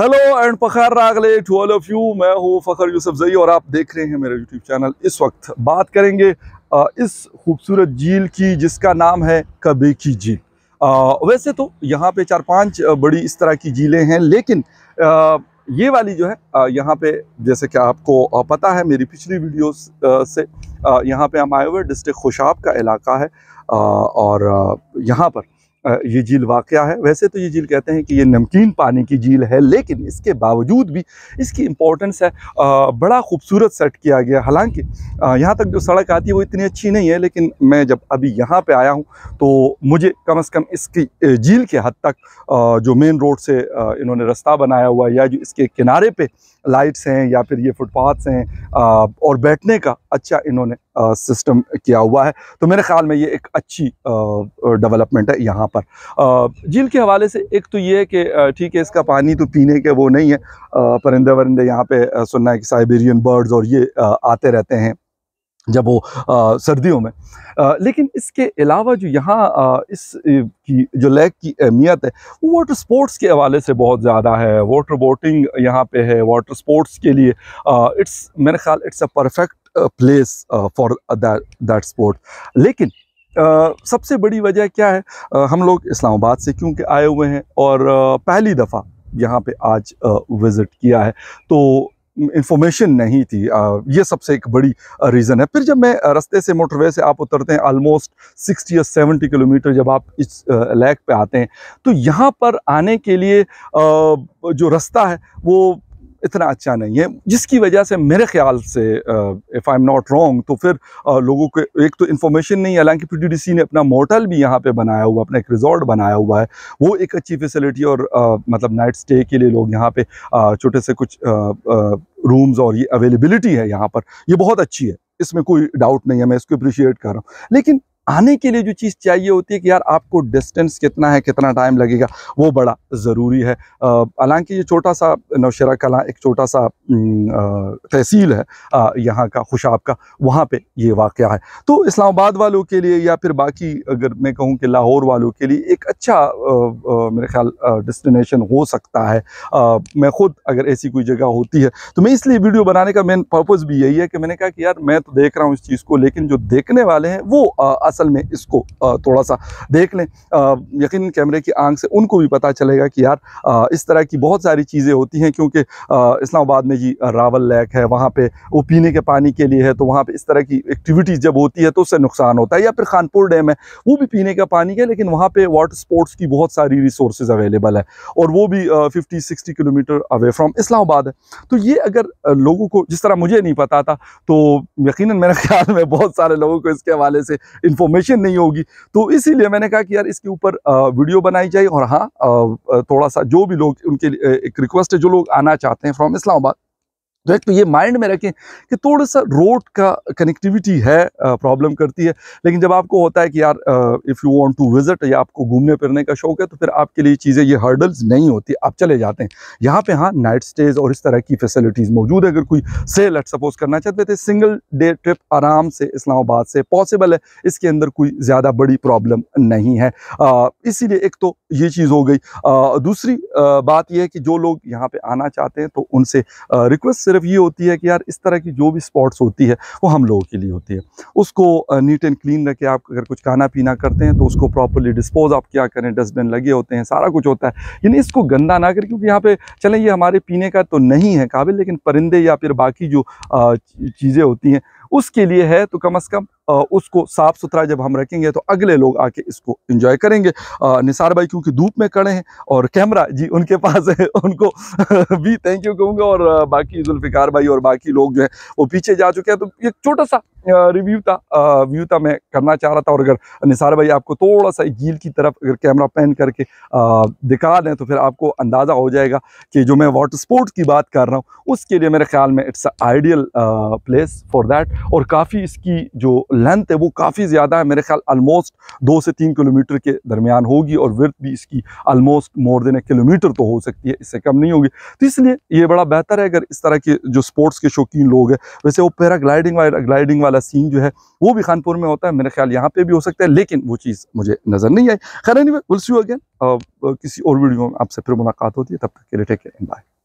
hello and Fakhar रागले to all of you मैं हूँ फ़खर यूसुफ जई और आप देख रहे हैं मेरा यूट्यूब चैनल इस वक्त बात करेंगे इस खूबसूरत झील की जिसका नाम है कबे की झील वैसे तो यहाँ पे चार पांच बड़ी इस तरह की झीलें हैं लेकिन ये वाली जो है यहाँ पे जैसे कि आपको पता है मेरी पिछली वीडियो से यहाँ पे हम आए हुए डिस्ट्रिक्ट खुशाब का इलाका है और यहाँ पर ये झील वाक़ है वैसे तो ये झील कहते हैं कि ये नमकीन पानी की झील है लेकिन इसके बावजूद भी इसकी इम्पोर्टेंस है बड़ा खूबसूरत सेट किया गया हालांकि यहाँ तक जो सड़क आती है वो इतनी अच्छी नहीं है लेकिन मैं जब अभी यहाँ पर आया हूँ तो मुझे कम अज़ कम इसकी झील के हद तक जो मेन रोड से इन्होंने रास्ता बनाया हुआ है या जो इसके किनारे पर लाइट्स हैं या फिर ये फुटपाथ्स हैं और बैठने का अच्छा इन्होंने सिस्टम किया हुआ है तो मेरे ख़्याल में ये एक अच्छी डेवलपमेंट है यहाँ पर झील के हवाले से एक तो ये है कि ठीक है इसका पानी तो पीने के वो नहीं है परिंदे वरिंदे यहाँ पे सुनना है कि साइबेरियन बर्ड्स और ये आते रहते हैं जब वो आ, सर्दियों में आ, लेकिन इसके अलावा जो यहाँ इस की जो लेक की अहमियत है वो वाटर स्पोर्ट्स के हवाले से बहुत ज़्यादा है वाटर बोटिंग यहाँ पे है वाटर स्पोर्ट्स के लिए इट्स मेरे ख्याल it's a perfect place for that sport लेकिन आ, सबसे बड़ी वजह क्या है आ, हम लोग इस्लामाबाद से क्योंकि आए हुए हैं और आ, पहली दफ़ा यहाँ पे आज विज़िट किया है तो इन्फॉर्मेशन नहीं थी ये सबसे एक बड़ी रीज़न है फिर जब मैं रास्ते से मोटरवे से आप उतरते हैं आलमोस्ट 60 या 70 किलोमीटर जब आप इस लैक पे आते हैं तो यहाँ पर आने के लिए जो रास्ता है वो इतना अच्छा नहीं है जिसकी वजह से मेरे ख्याल से if I am not wrong तो फिर आ, लोगों को एक तो इन्फॉर्मेशन नहीं है हालांकि पी ने अपना मोटल भी यहाँ पे बनाया हुआ अपना एक रिजॉर्ट बनाया हुआ है वो एक अच्छी फैसिलिटी और आ, मतलब नाइट स्टे के लिए लोग यहाँ पे छोटे से कुछ रूम्स और ये अवेलेबिलिटी है यहाँ पर ये बहुत अच्छी है इसमें कोई डाउट नहीं है मैं इसको अप्रिशिएट कर रहा हूँ लेकिन आने के लिए जो चीज़ चाहिए होती है कि यार आपको डिस्टेंस कितना है कितना टाइम लगेगा वो बड़ा ज़रूरी है हालांकि ये छोटा सा नौशरा कला एक छोटा सा तहसील है यहाँ का खुशाब का वहाँ पे ये वाक़ है तो इस्लामाबाद वालों के लिए या फिर बाकी अगर मैं कहूँ कि लाहौर वालों के लिए एक अच्छा आ, आ, मेरे ख्याल डेस्टिनेशन हो सकता है आ, मैं ख़ुद अगर ऐसी कोई जगह होती है तो मैं इसलिए वीडियो बनाने का मेन पर्पज़ भी यही है कि मैंने कहा कि यार मैं तो देख रहा हूँ इस चीज़ को लेकिन जो देखने वाले हैं वो आ, असल में इसको थोड़ा सा देख लें यकीन कैमरे की आंख से उनको भी पता चलेगा कि यार इस तरह की बहुत सारी चीज़ें होती हैं क्योंकि इस्लामाबाद में जी रावल लेक है वहाँ पे वो पीने के पानी के लिए है तो वहाँ पे इस तरह की एक्टिविटीज़ जब होती है तो उससे नुकसान होता है या फिर खानपुर डैम है वो भी पीने का पानी है लेकिन वहाँ पर वाटर स्पोर्ट्स की बहुत सारी रिसोर्स अवेलेबल है और वो भी fifty sixty kilometre away from Islamabad है तो ये अगर लोगों को जिस तरह मुझे नहीं पता था तो यकीन मेरे ख्याल में बहुत सारे लोगों को इसके हवाले से इन्फो इन्फॉर्मेशन नहीं होगी तो इसीलिए मैंने कहा कि यार इसके ऊपर वीडियो बनाई जाए और हाँ थोड़ा सा जो भी लोग उनके एक रिक्वेस्ट है जो लोग आना चाहते हैं फ्रॉम इस्लामाबाद राइट तो, तो ये माइंड में रखें कि थोड़ा सा रोड का कनेक्टिविटी है प्रॉब्लम करती है लेकिन जब आपको होता है कि यार if you want to visit या आपको घूमने फिरने का शौक है तो फिर आपके लिए चीज़ें ये हर्डल्स नहीं होती आप चले जाते हैं यहाँ पे हाँ नाइट स्टेज और इस तरह की फैसिलिटीज़ मौजूद है अगर कोई सेल एट सपोज करना चाहते थे सिंगल डे ट्रिप आराम से इस्लामाबाद से पॉसिबल है इसके अंदर कोई ज़्यादा बड़ी प्रॉब्लम नहीं है इसीलिए एक तो ये चीज़ हो गई दूसरी बात यह है कि जो लोग यहाँ पर आना चाहते हैं तो उनसे रिक्वेस्ट सिर्फ सिर्फ मतलब ये होती है कि यार इस तरह की जो भी स्पॉट्स होती है वो हम लोगों के लिए होती है उसको नीट एंड क्लीन रखे आप अगर कुछ खाना पीना करते हैं तो उसको प्रॉपरली डिस्पोज आप क्या करें डस्टबिन लगे होते हैं सारा कुछ होता है यानी इसको गंदा ना करें क्योंकि यहाँ पे चलें ये हमारे पीने का तो नहीं है काबिल लेकिन परिंदे या फिर बाकी जो चीज़ें होती हैं उसके लिए है तो कम अज़ कम उसको साफ़ सुथरा जब हम रखेंगे तो अगले लोग आके इसको इंजॉय करेंगे निसार भाई क्योंकि धूप में कड़े हैं और कैमरा जी उनके पास है उनको भी थैंक यू कहूँगा और बाकी जुल्फ़िकार भाई और बाकी लोग जो है वो पीछे जा चुके हैं तो एक छोटा सा रिव्यू था व्यू था मैं करना चाह रहा था और अगर निसार भाई आपको थोड़ा सा झील की तरफ अगर कैमरा पैन करके दिखा दें तो फिर आपको अंदाज़ा हो जाएगा कि जो मैं वाटर स्पोर्ट्स की बात कर रहा हूँ उसके लिए मेरे ख्याल में it's ideal place for that और काफ़ी इसकी जो लेंथ है वो काफ़ी ज़्यादा है मेरे ख्याल आलमोस्ट दो से तीन किलोमीटर के दरमियान होगी और वर्थ भी इसकी almost more than a kilometre तो हो सकती है इससे कम नहीं होगी तो इसलिए ये बड़ा बेहतर है अगर इस तरह के जो स्पोर्ट्स के शौकीन लोग हैं वैसे वो पैराग्लाइडिंग वाला ग्लाइडिंग वाला वाला सीन जो है वो भी खानपुर में होता है मेरे ख्याल यहाँ पे भी हो सकता है लेकिन वो चीज़ मुझे नज़र नहीं आई खैर नहीं विल सी अगेन किसी और वीडियो में आपसे फिर मुलाकात होती है तब तक के लिए टेक बाय